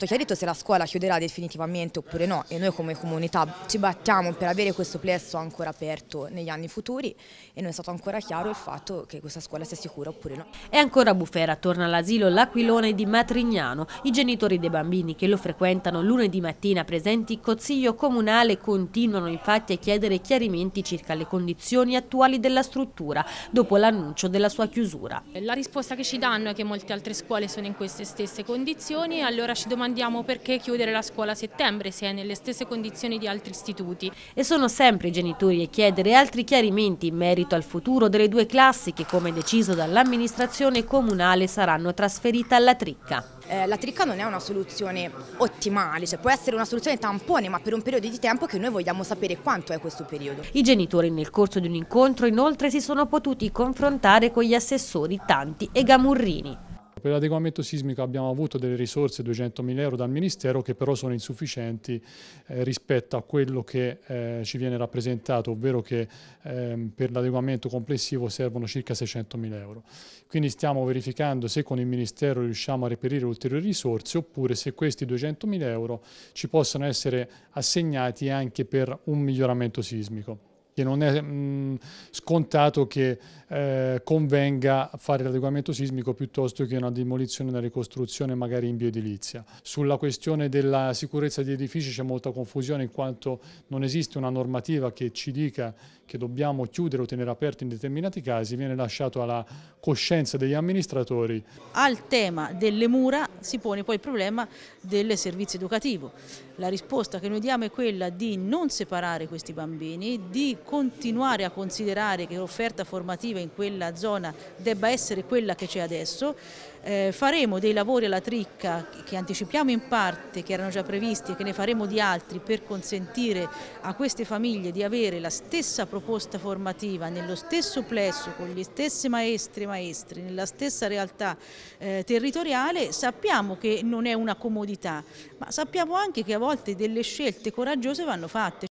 molto chiarito se la scuola chiuderà definitivamente oppure no e noi come comunità ci battiamo per avere questo plesso ancora aperto negli anni futuri e non è stato ancora chiaro il fatto che questa scuola sia sicura oppure no. E ancora Bufera torna all'asilo L'Aquilone di Matrignano. I genitori dei bambini che lo frequentano lunedì mattina presenti in Consiglio Comunale continuano infatti a chiedere chiarimenti circa le condizioni attuali della struttura dopo l'annuncio della sua chiusura. La risposta che ci danno è che molte altre scuole sono in queste stesse condizioni allora ci domandiamo domandiamo perché chiudere la scuola a settembre se è nelle stesse condizioni di altri istituti. E sono sempre i genitori a chiedere altri chiarimenti in merito al futuro delle due classi che come deciso dall'amministrazione comunale saranno trasferite alla Tricca eh, la tricca non è una soluzione ottimale, cioè può essere una soluzione tampone, ma per un periodo di tempo che noi vogliamo sapere quanto è questo periodo. I genitori nel corso di un incontro inoltre si sono potuti confrontare con gli assessori Tanti e Gamurrini. Per l'adeguamento sismico abbiamo avuto delle risorse, 200.000 euro dal Ministero, che però sono insufficienti eh, rispetto a quello che eh, ci viene rappresentato, ovvero che eh, per l'adeguamento complessivo servono circa 600.000 euro. Quindi stiamo verificando se con il Ministero riusciamo a reperire ulteriori risorse oppure se questi 200.000 euro ci possono essere assegnati anche per un miglioramento sismico che non è mh, mm, scontato che eh, convenga fare l'adeguamento sismico piuttosto che una demolizione una ricostruzione magari in bioedilizia. Sulla questione della sicurezza degli edifici c'è molta confusione in quanto non esiste una normativa che ci dica che dobbiamo chiudere o tenere aperto in determinati casi, viene lasciato alla coscienza degli amministratori. Al tema delle mura si pone poi il problema del servizio educativo. La risposta che noi diamo è quella di non separare questi bambini, di continuare a considerare che l'offerta formativa in quella zona debba essere quella che c'è adesso. Eh, faremo dei lavori alla tricca che anticipiamo in parte, che erano già previsti e che ne faremo di altri per consentire a queste famiglie di avere la stessa proposta formativa nello stesso plesso, con gli stessi maestri e maestri, nella stessa realtà eh, territoriale. Sappiamo che non è una comodità, ma sappiamo anche che a volte delle scelte coraggiose vanno fatte.